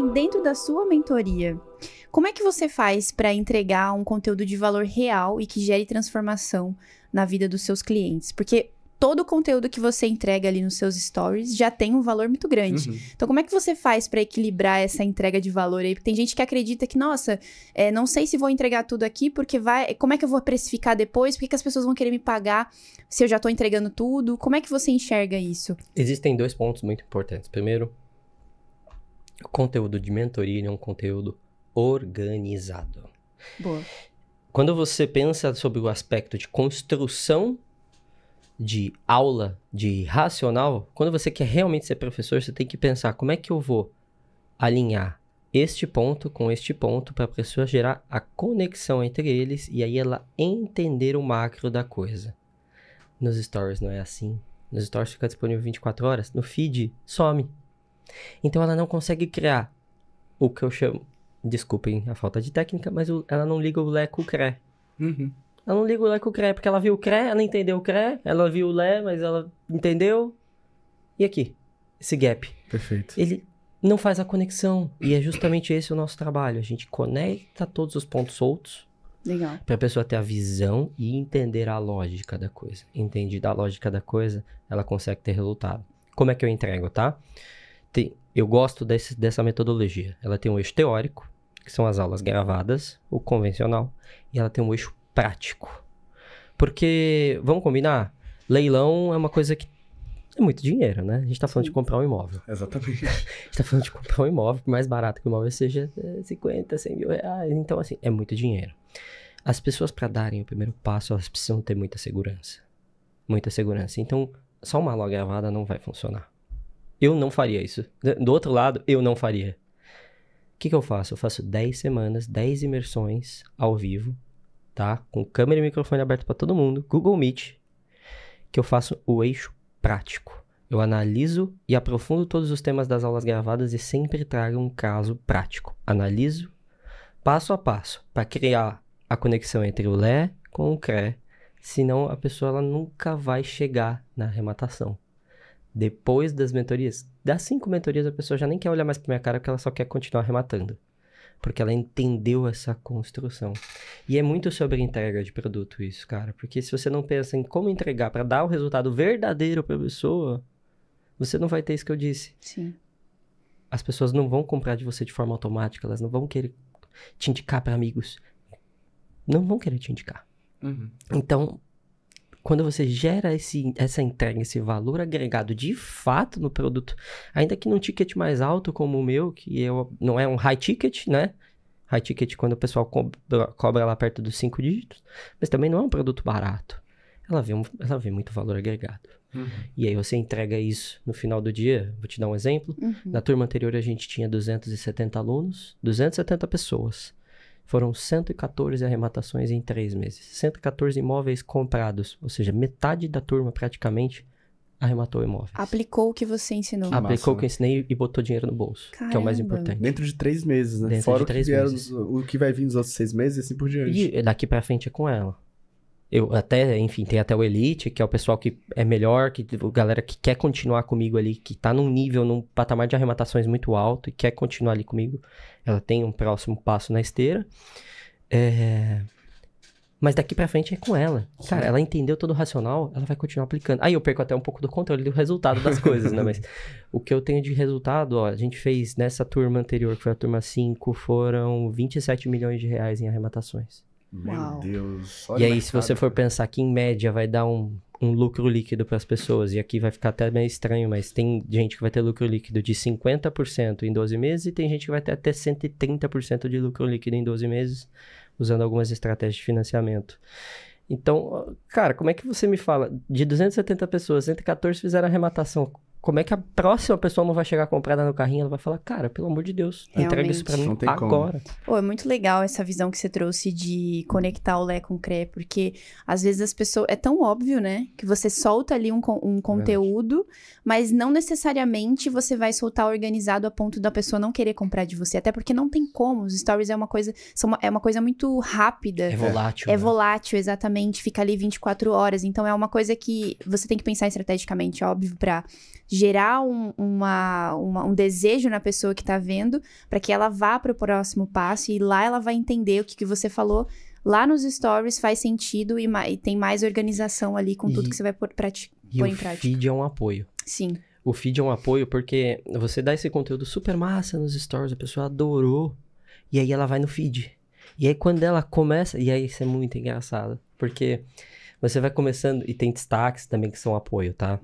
assim, dentro da sua mentoria, como é que você faz para entregar um conteúdo de valor real e que gere transformação na vida dos seus clientes? Porque todo o conteúdo que você entrega ali nos seus stories já tem um valor muito grande. Uhum. Então, como é que você faz para equilibrar essa entrega de valor aí? Porque tem gente que acredita que, nossa, é, não sei se vou entregar tudo aqui, porque vai. Como é que eu vou precificar depois? Por que, que as pessoas vão querer me pagar se eu já estou entregando tudo? Como é que você enxerga isso? Existem dois pontos muito importantes. Primeiro, o conteúdo de mentoria é um conteúdo organizado. Boa. Quando você pensa sobre o aspecto de construção de aula, de racional, quando você quer realmente ser professor, você tem que pensar como é que eu vou alinhar este ponto com este ponto para a pessoa gerar a conexão entre eles e aí ela entender o macro da coisa. Nos stories não é assim. Nos stories fica disponível 24 horas, no feed some. Então ela não consegue criar o que eu chamo, desculpem a falta de técnica, mas o, ela não liga o Lé com o Cré. Uhum. Ela não liga o Lé com o Cré, porque ela viu o Cré, ela entendeu o Cré, ela viu o Lé, mas ela entendeu. E aqui? Esse gap. Perfeito. Ele não faz a conexão. E é justamente esse o nosso trabalho. A gente conecta todos os pontos soltos. Legal. Pra pessoa ter a visão e entender a lógica da coisa. Entendida a lógica da coisa, ela consegue ter resultado. Como é que eu entrego, tá? tem, eu gosto desse, dessa metodologia. Ela tem um eixo teórico, que são as aulas gravadas, o convencional, e ela tem um eixo prático. Porque, vamos combinar, leilão é uma coisa que é muito dinheiro, né? A gente tá falando de comprar um imóvel. Exatamente. a gente tá falando de comprar um imóvel, por mais barato que o imóvel seja, 50, é 100 mil reais. Então, assim, é muito dinheiro. As pessoas, para darem o primeiro passo, elas precisam ter muita segurança. Muita segurança. Então, só uma aula gravada não vai funcionar. Eu não faria isso. Do outro lado, eu não faria. O que, que eu faço? Eu faço 10 semanas, 10 imersões ao vivo, tá? Com câmera e microfone aberto para todo mundo, Google Meet, que eu faço o eixo prático. Eu analiso e aprofundo todos os temas das aulas gravadas e sempre trago um caso prático. Analiso passo a passo para criar a conexão entre o Lé com o Cré, senão a pessoa ela nunca vai chegar na arrematação. Depois das mentorias, das cinco mentorias, a pessoa já nem quer olhar mais pra minha cara porque ela só quer continuar arrematando, Porque ela entendeu essa construção. E é muito sobre entrega de produto isso, cara. Porque se você não pensa em como entregar para dar o resultado verdadeiro pra pessoa, você não vai ter isso que eu disse. Sim. As pessoas não vão comprar de você de forma automática, elas não vão querer te indicar para amigos. Não vão querer te indicar. Uhum. Então, quando você gera esse, essa entrega, esse valor agregado de fato no produto, ainda que num ticket mais alto como o meu, que eu, não é um high ticket, né? High ticket quando o pessoal cobra, cobra lá perto dos cinco dígitos, mas também não é um produto barato. Ela vê, um, ela vê muito valor agregado. Uhum. E aí você entrega isso no final do dia. Vou te dar um exemplo. Uhum. Na turma anterior a gente tinha 270 alunos, 270 pessoas foram 114 arrematações em três meses. 114 imóveis comprados, ou seja, metade da turma praticamente arrematou imóveis. Aplicou o que você ensinou. Aplicou o que eu né? ensinei e botou dinheiro no bolso, Caramba. que é o mais importante. Dentro de três meses, né? Dentro Fora de três o meses. o que vai vir nos outros seis meses e assim por diante. E daqui para frente é com ela eu até, enfim, tem até o Elite, que é o pessoal que é melhor, que galera que quer continuar comigo ali, que tá num nível, num patamar de arrematações muito alto e quer continuar ali comigo. Ela tem um próximo passo na esteira. É... Mas daqui pra frente é com ela. Cara, ela entendeu todo o racional, ela vai continuar aplicando. Aí eu perco até um pouco do controle do resultado das coisas, né? Mas o que eu tenho de resultado, ó, a gente fez nessa turma anterior, que foi a turma 5, foram 27 milhões de reais em arrematações. Meu Uau. Deus. Olha e aí, mercado. se você for pensar que em média vai dar um, um lucro líquido para as pessoas, e aqui vai ficar até meio estranho, mas tem gente que vai ter lucro líquido de 50% em 12 meses e tem gente que vai ter até 130% de lucro líquido em 12 meses, usando algumas estratégias de financiamento. Então, cara, como é que você me fala? De 270 pessoas, 114 fizeram arrematação como é que a próxima pessoa não vai chegar comprada no carrinho? Ela vai falar, cara, pelo amor de Deus, Realmente. entrega isso pra mim né? agora. Pô, é muito legal essa visão que você trouxe de conectar o Lé com o CRE, porque às vezes as pessoas. É tão óbvio, né? Que você solta ali um, um conteúdo, Verdade. mas não necessariamente você vai soltar organizado a ponto da pessoa não querer comprar de você. Até porque não tem como. Os stories é uma coisa, são uma, é uma coisa muito rápida. É volátil. É, né? é volátil, exatamente. Fica ali 24 horas. Então é uma coisa que você tem que pensar estrategicamente, óbvio, pra gerar um, uma, uma, um desejo na pessoa que está vendo, para que ela vá para o próximo passo e lá ela vai entender o que, que você falou. Lá nos stories faz sentido e, e tem mais organização ali com e, tudo que você vai pôr, em prática. O feed é um apoio. Sim. O feed é um apoio porque você dá esse conteúdo super massa nos stories, a pessoa adorou. E aí ela vai no feed. E aí quando ela começa. E aí isso é muito engraçado. Porque você vai começando. E tem destaques também que são apoio, tá?